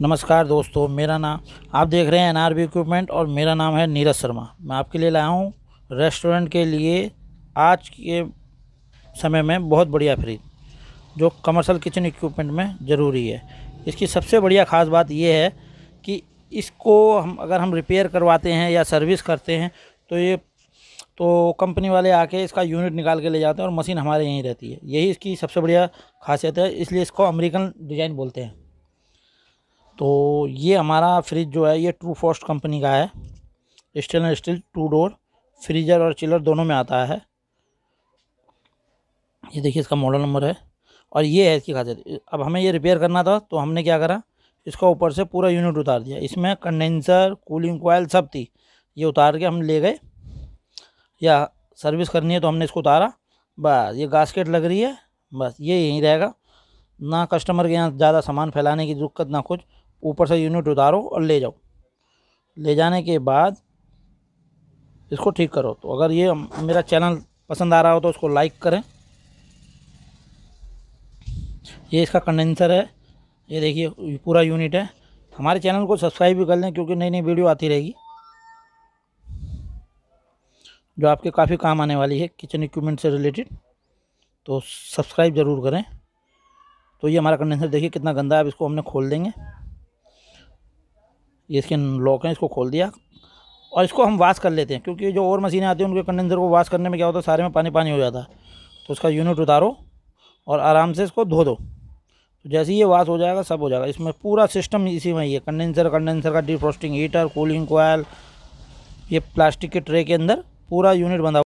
नमस्कार दोस्तों मेरा नाम आप देख रहे हैं एन आर इक्विपमेंट और मेरा नाम है नीरज शर्मा मैं आपके लिए लाया हूँ रेस्टोरेंट के लिए आज के समय में बहुत बढ़िया फ्रिज जो कमर्शियल किचन इक्विपमेंट में ज़रूरी है इसकी सबसे बढ़िया ख़ास बात यह है कि इसको हम अगर हम रिपेयर करवाते हैं या सर्विस करते हैं तो ये तो कंपनी वाले आके इसका यूनिट निकाल के ले जाते हैं और मशीन हमारे यहीं रहती है यही इसकी सबसे बढ़िया खासियत है इसलिए इसको अमेरिकन डिज़ाइन बोलते हैं तो ये हमारा फ्रिज जो है ये ट्रू फॉस्ट कंपनी का है stainless steel two door freezer और चिलर दोनों में आता है ये देखिए इसका मॉडल नंबर है और ये है इसकी खासियत अब हमें ये रिपेयर करना था तो हमने क्या करा इसका ऊपर से पूरा यूनिट उतार दिया इसमें कंडेंसर कूलिंग कोयल सब थी ये उतार के हम ले गए या सर्विस करनी है तो हमने इसको उतारा बस ये गास्केट लग रही है बस ये यहीं रहेगा ना कस्टमर के यहाँ ज़्यादा सामान फैलाने की दिक्कत ना कुछ ऊपर से यूनिट उतारो और ले जाओ ले जाने के बाद इसको ठीक करो तो अगर ये मेरा चैनल पसंद आ रहा हो तो उसको लाइक करें ये इसका कंडेंसर है ये देखिए पूरा यूनिट है हमारे चैनल को सब्सक्राइब भी कर लें क्योंकि नई नई वीडियो आती रहेगी जो आपके काफ़ी काम आने वाली है किचन इक्विपमेंट से रिलेटेड तो सब्सक्राइब ज़रूर करें तो ये हमारा कंडेंसर देखिए कितना गंदा है अब इसको हमने खोल देंगे ये इसके लॉक हैं इसको खोल दिया और इसको हम वाश कर लेते हैं क्योंकि जो और मशीनें आती हैं उनके कंडेंसर को वाश करने में क्या होता है सारे में पानी पानी हो जाता है तो उसका यूनिट उतारो और आराम से इसको धो दो तो जैसे ही ये वाश हो जाएगा सब हो जाएगा इसमें पूरा सिस्टम इसी में ही है कंडेंसर कंडेंसर का डिफ्रोस्टिंग हीटर कूलिंग कोयल ये प्लास्टिक के ट्रे के अंदर पूरा यूनिट बंधा